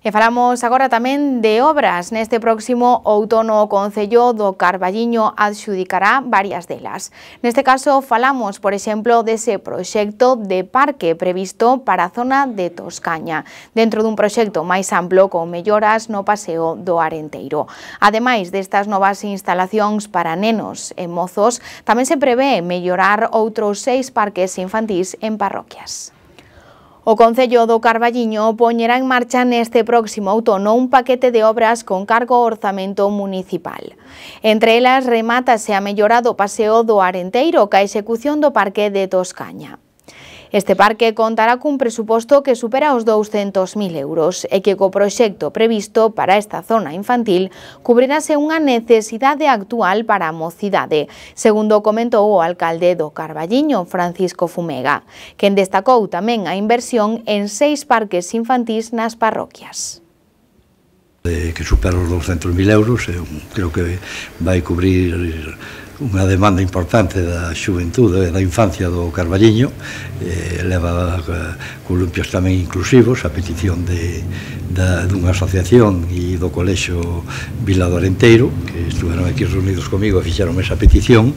E falamos agora tamén de obras. Neste próximo outono o Concello do Carballiño adxudicará varias delas. Neste caso falamos, por exemplo, dese proxecto de parque previsto para a zona de Toscaña, dentro dun proxecto máis amplo con melloras no paseo do Arenteiro. Ademais destas novas instalacións para nenos e mozos, tamén se prevé mellorar outros seis parques infantís en parroquias. O Concello do Carballiño poñerá en marcha neste próximo outono un paquete de obras con cargo ao orzamento municipal. Entre elas se a mellorado paseo do Arenteiro ca execución do Parque de Toscaña. Este parque contará cun presuposto que supera os 200.000 euros e que co proxecto previsto para esta zona infantil cubrirase unha necesidade actual para a mocidade, segundo comentou o alcalde do Carballiño, Francisco Fumega, quen destacou tamén a inversión en seis parques infantís nas parroquias eh, que supera os 200.000 euros, creo que vai cubrir unha demanda importante da xuventude e da infancia do Carballiño eh, leva eh, columpios tamén inclusivos a petición de, da, dunha asociación e do colexo Vila do Alenteiro estuveron aquí reunidos comigo e fixeron esa petición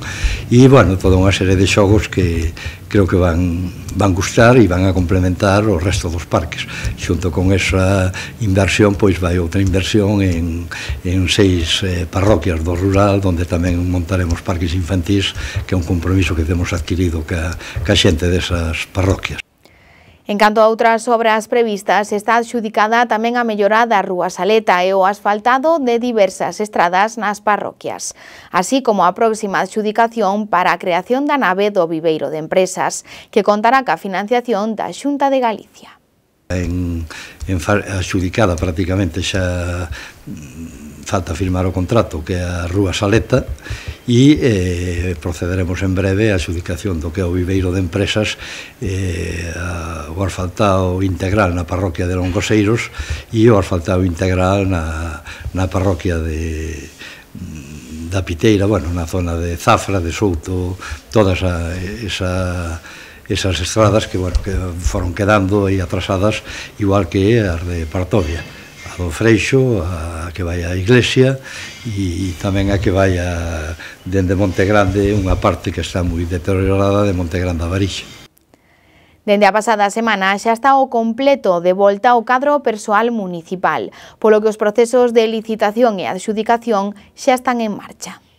e, bueno, toda unha serie de xogos que creo que van, van gustar e van a complementar o resto dos parques. Xunto con esa inversión, pois vai outra inversión en, en seis eh, parroquias do rural, onde tamén montaremos parques infantís, que é un compromiso que temos adquirido ca, ca xente desas parroquias. En canto a outras obras previstas, está adxudicada tamén a mellorada da Rúa Saleta e o asfaltado de diversas estradas nas parroquias, así como a próxima adxudicación para a creación da nave do viveiro de empresas, que contará ca financiación da Xunta de Galicia en, en adjudicada prácticamente xa mm, falta firmar o contrato que é a Rúa Saleta e eh, procederemos en breve a adjudicación do que é o viveiro de empresas eh, a, o asfaltado integral na parroquia de Longoseiros e o asfaltado integral na, na parroquia de mm, da Piteira, bueno, na zona de Zafra, de Souto, toda esa, esa esas estradas que, bueno, que foron quedando aí atrasadas igual que as de Partovia a do Freixo, a que vai á Iglesia e, tamén a que vai a, dende Monte Grande unha parte que está moi deteriorada de Monte Grande a Barixa. Dende a pasada semana xa está o completo de volta o cadro persoal municipal, polo que os procesos de licitación e adxudicación xa están en marcha.